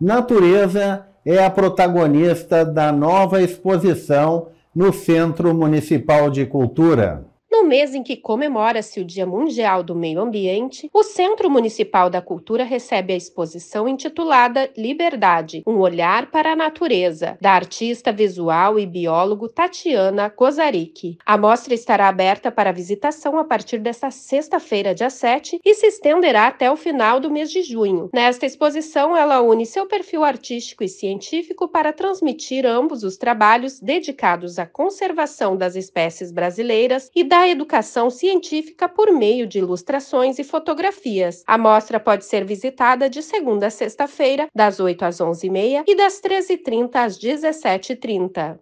Natureza é a protagonista da nova exposição no Centro Municipal de Cultura. No mês em que comemora-se o Dia Mundial do Meio Ambiente, o Centro Municipal da Cultura recebe a exposição intitulada Liberdade Um Olhar para a Natureza, da artista visual e biólogo Tatiana Kozarik. A mostra estará aberta para visitação a partir desta sexta-feira, dia 7, e se estenderá até o final do mês de junho. Nesta exposição, ela une seu perfil artístico e científico para transmitir ambos os trabalhos dedicados à conservação das espécies brasileiras e da educação científica por meio de ilustrações e fotografias. A mostra pode ser visitada de segunda a sexta-feira, das 8 às 11h30 e das 13h30 às 17h30.